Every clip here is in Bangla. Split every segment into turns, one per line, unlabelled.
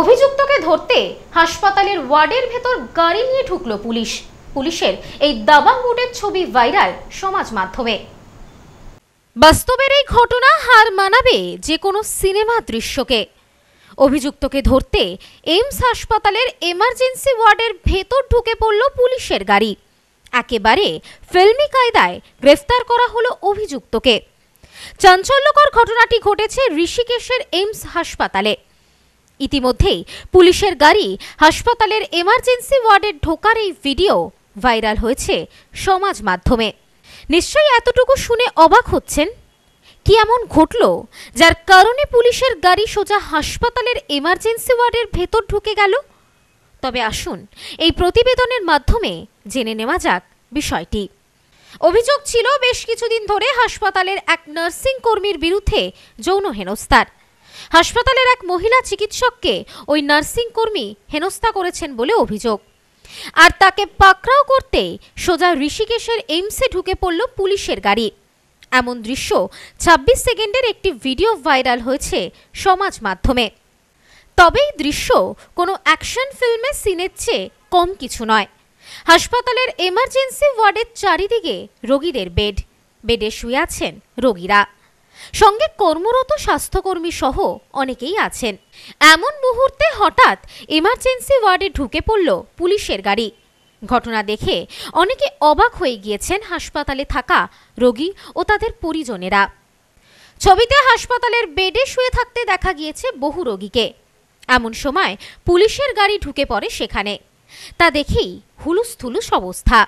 অভিযুক্তকে ধরতে হাসপাতালের ওয়ার্ডের ভেতর গাড়ি নিয়ে ঢুকলো পুলিশ পুলিশের এই দাবাঙ্গুটের ছবি ভাইরাল সমাজ মাধ্যমে বাস্তবের এই ঘটনা হার মানাবে যে কোনো সিনেমা দৃশ্যকে অভিযুক্তকে ধরতে এইমস হাসপাতালের এমার্জেন্সি ওয়ার্ডের ভেতর ঢুকে পড়ল পুলিশের গাড়ি একেবারে ফিল্মি কায়দায় গ্রেফতার করা হলো অভিযুক্তকে চাঞ্চল্যকর ঘটনাটি ঘটেছে ঋষিকেশের এইমস হাসপাতালে ইতিমধ্যেই পুলিশের গাড়ি হাসপাতালের এমার্জেন্সি ওয়ার্ডের ঢোকার এই ভিডিও ভাইরাল হয়েছে সমাজ মাধ্যমে নিশ্চয়ই এতটুকু শুনে অবাক হচ্ছেন কি এমন ঘটল যার কারণে পুলিশের গাড়ি সোজা হাসপাতালের এমার্জেন্সি ওয়ার্ডের ভেতর ঢুকে গেল তবে আসুন এই প্রতিবেদনের মাধ্যমে জেনে নেওয়া যাক বিষয়টি অভিযোগ ছিল বেশ কিছুদিন ধরে হাসপাতালের এক নার্সিং কর্মীর বিরুদ্ধে যৌন হেনস্থার হাসপাতালের এক মহিলা চিকিৎসককে ওই নার্সিং কর্মী হেনস্থা করেছেন বলে অভিযোগ আর তাকে পাকড়াও করতে সোজা ঋষিকেশের এইমসে ঢুকে পড়ল পুলিশের গাড়ি এমন দৃশ্য ২৬ সেকেন্ডের একটি ভিডিও ভাইরাল হয়েছে সমাজ মাধ্যমে তবে এই দৃশ্য কোনো অ্যাকশন ফিল্মের সিনের চেয়ে কম কিছু নয় হাসপাতালের এমার্জেন্সি ওয়ার্ডের চারিদিকে রোগীদের বেড বেডে শুয়ে আছেন রোগীরা সঙ্গে কর্মরত স্বাস্থ্যকর্মী সহ অনেকেই আছেন এমন মুহূর্তে হঠাৎ এমার্জেন্সি ওয়ার্ডে ঢুকে পড়ল পুলিশের গাড়ি ঘটনা দেখে অনেকে অবাক হয়ে গিয়েছেন হাসপাতালে থাকা রোগী ও তাদের পরিজনেরা ছবিতে হাসপাতালের বেডে শুয়ে থাকতে দেখা গিয়েছে বহু রোগীকে এমন সময় পুলিশের গাড়ি ঢুকে পড়ে সেখানে তা দেখেই হুলুস্থুলুস অবস্থা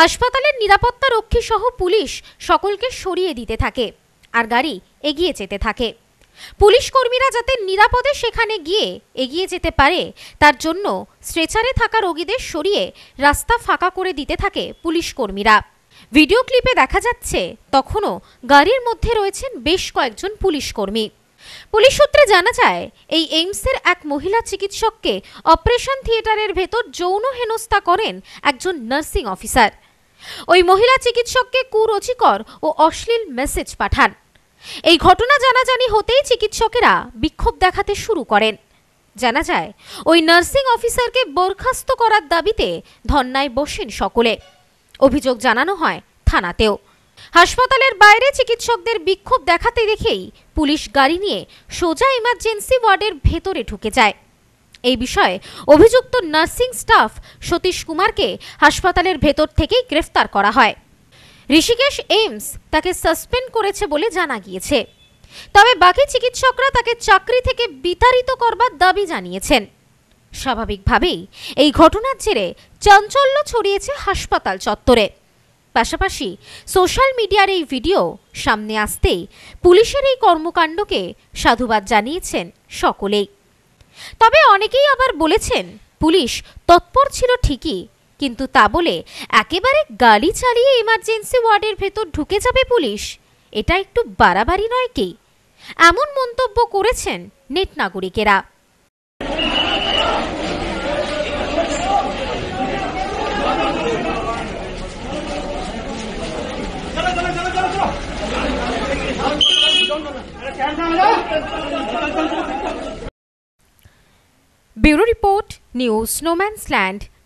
হাসপাতালের নিরাপত্তা রক্ষী সহ পুলিশ সকলকে সরিয়ে দিতে থাকে আর গাড়ি এগিয়ে যেতে থাকে পুলিশ কর্মীরা যাতে নিরাপদে সেখানে গিয়ে এগিয়ে যেতে পারে তার জন্য স্ট্রেচারে থাকা রোগীদের সরিয়ে রাস্তা ফাঁকা করে দিতে থাকে পুলিশ কর্মীরা ভিডিও ক্লিপে দেখা যাচ্ছে তখনও গাড়ির মধ্যে রয়েছেন বেশ কয়েকজন পুলিশ কর্মী পুলিশ সূত্রে জানা যায় এই এইমসের এক মহিলা চিকিৎসককে অপারেশন থিয়েটারের ভেতর যৌন হেনস্থা করেন একজন নার্সিং অফিসার ওই মহিলা চিকিৎসককে কুরচিকর ও অশ্লীল মেসেজ পাঠান এই ঘটনা জানাজানি হতেই চিকিৎসকেরা বিক্ষোভ দেখাতে শুরু করেন জানা যায় ওই নার্সিং অফিসারকে বরখাস্ত করার দাবিতে ধন্যায় বসেন সকলে অভিযোগ জানানো হয় থানাতেও হাসপাতালের বাইরে চিকিৎসকদের বিক্ষোভ দেখাতে দেখেই পুলিশ গাড়ি নিয়ে সোজা ইমার্জেন্সি ওয়ার্ডের ভেতরে ঢুকে যায় এই বিষয়ে অভিযুক্ত নার্সিং স্টাফ সতীশ কুমারকে হাসপাতালের ভেতর থেকেই গ্রেফতার করা হয় ঋষিকেশ এইমস তাকে সাসপেন্ড করেছে বলে জানা গিয়েছে তবে বাকি চিকিৎসকরা তাকে চাকরি থেকে বিতাড়িত করবার দাবি জানিয়েছেন স্বাভাবিকভাবেই এই ঘটনার জেরে চাঞ্চল্য ছড়িয়েছে হাসপাতাল চত্বরে পাশাপাশি সোশ্যাল মিডিয়ার এই ভিডিও সামনে আসতেই পুলিশের এই কর্মকাণ্ডকে সাধুবাদ জানিয়েছেন সকলেই তবে অনেকেই আবার বলেছেন পুলিশ তৎপর ছিল ঠিকই কিন্তু তা বলে একেবারে গালি চালিয়ে ইমার্জেন্সি ওয়ার্ডের ভেতর ঢুকে যাবে পুলিশ এটা একটু বাড়াবাড়ি নয় কি এমন মন্তব্য করেছেন নেট নাগরিকেরা bureau report news snowman's land